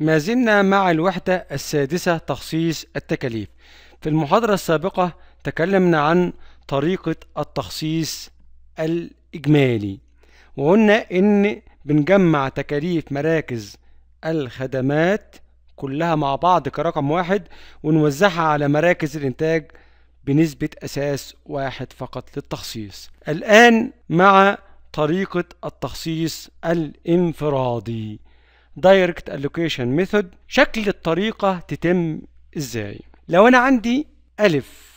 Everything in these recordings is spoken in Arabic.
ما زلنا مع الوحدة السادسة تخصيص التكاليف في المحاضرة السابقة تكلمنا عن طريقة التخصيص الإجمالي وقلنا إن بنجمع تكاليف مراكز الخدمات كلها مع بعض كرقم واحد ونوزعها على مراكز الإنتاج بنسبة أساس واحد فقط للتخصيص الآن مع طريقة التخصيص الانفرادي دايركت الوكيشن ميثود شكل الطريقة تتم ازاي لو انا عندي الف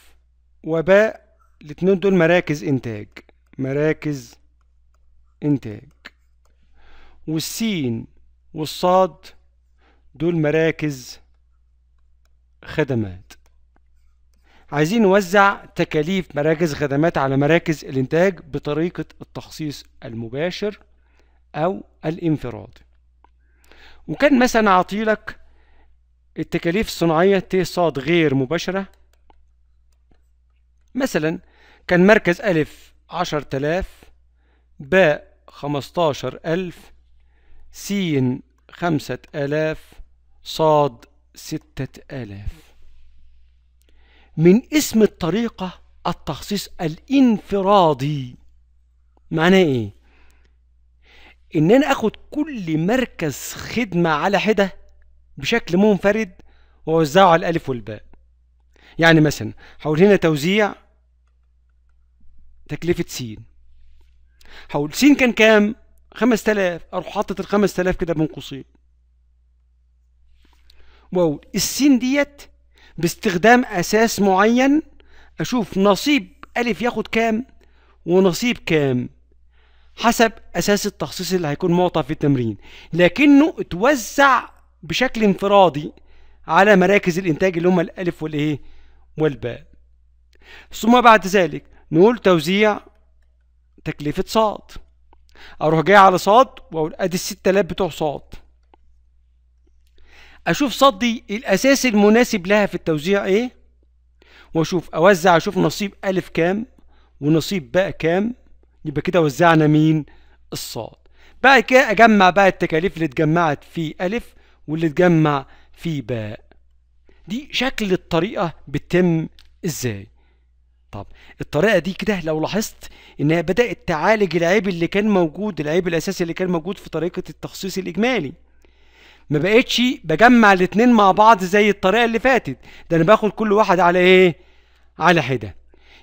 وباء الاتنين دول مراكز انتاج مراكز انتاج والسين والصاد دول مراكز خدمات عايزين نوزع تكاليف مراكز خدمات على مراكز الانتاج بطريقة التخصيص المباشر أو الانفرادي وكان مثلا عطيلك التكاليف الصناعية ت ص غير مباشرة مثلا كان مركز أ عشر تلاف ب خمستاشر ألف س خمسة آلاف ص ستة آلاف من اسم الطريقة التخصيص الانفرادي معناه ايه ان انا اخد كل مركز خدمه على حده بشكل منفرد واوزعه على الالف والباء يعني مثلا هقول هنا توزيع تكلفه س هقول س كان كام خمس تلاف اروح حاطط ال تلاف كده بين قوسين واو السين ديت باستخدام اساس معين اشوف نصيب الف ياخد كام ونصيب كام حسب اساس التخصيص اللي هيكون معطى في التمرين لكنه اتوزع بشكل انفرادي على مراكز الانتاج اللي هم الالف والايه والباء ثم بعد ذلك نقول توزيع تكلفة صاد اروح جاي على صاد واقول ادي الست آلاف بتوع صاد اشوف صاد دي الاساس المناسب لها في التوزيع ايه واشوف اوزع اشوف نصيب الف كام ونصيب باء كام يبقى كده وزعنا مين الصاد بعد كده اجمع بقى التكاليف اللي اتجمعت في الف واللي اتجمع في باء دي شكل الطريقه بتتم ازاي طب الطريقه دي كده لو لاحظت انها بدات تعالج العيب اللي كان موجود العيب الاساسي اللي كان موجود في طريقه التخصيص الاجمالي ما بقتش بجمع الاتنين مع بعض زي الطريقه اللي فاتت ده انا باخد كل واحد على ايه على حده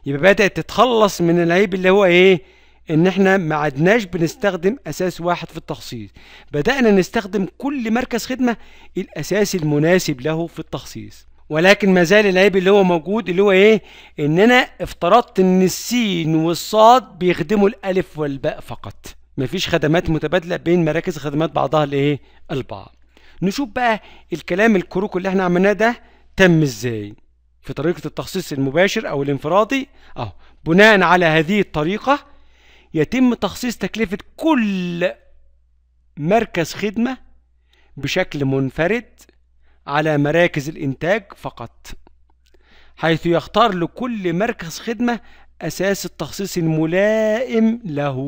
يبقى بدات تتخلص من العيب اللي هو ايه ان احنا ما عدناش بنستخدم اساس واحد في التخصيص بدأنا نستخدم كل مركز خدمة الاساس المناسب له في التخصيص ولكن ما زال العيب اللي هو موجود اللي هو ايه ان انا افترضت ان السين والصاد بيخدموا الالف والباء فقط مفيش خدمات متبادلة بين مراكز خدمات بعضها لايه البعض نشوف بقى الكلام الكروك اللي احنا عملناه ده تم ازاي في طريقة التخصيص المباشر او الانفرادي اهو بناء على هذه الطريقة يتم تخصيص تكلفة كل مركز خدمة بشكل منفرد على مراكز الإنتاج فقط حيث يختار لكل مركز خدمة أساس التخصيص الملائم له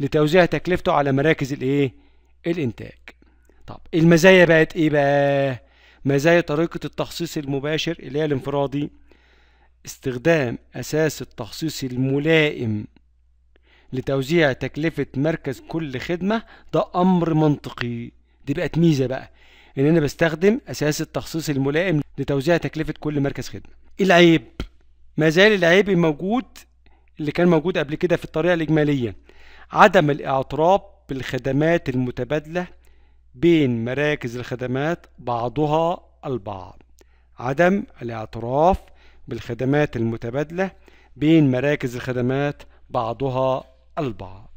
لتوزيع تكلفته على مراكز الإيه؟ الإنتاج طب المزايا بقت إيه بقى؟ مزايا طريقة التخصيص المباشر اللي هي الانفرادي استخدام أساس التخصيص الملائم لتوزيع تكلفة مركز كل خدمة ده أمر منطقي دي بقت ميزة بقى إن أنا بستخدم أساس التخصيص الملائم لتوزيع تكلفة كل مركز خدمة العيب ما زال العيب الموجود اللي كان موجود قبل كده في الطريقة الإجمالية عدم الاعتراف بالخدمات المتبادلة بين مراكز الخدمات بعضها البعض عدم الاعتراف بالخدمات المتبادلة بين مراكز الخدمات بعضها البعض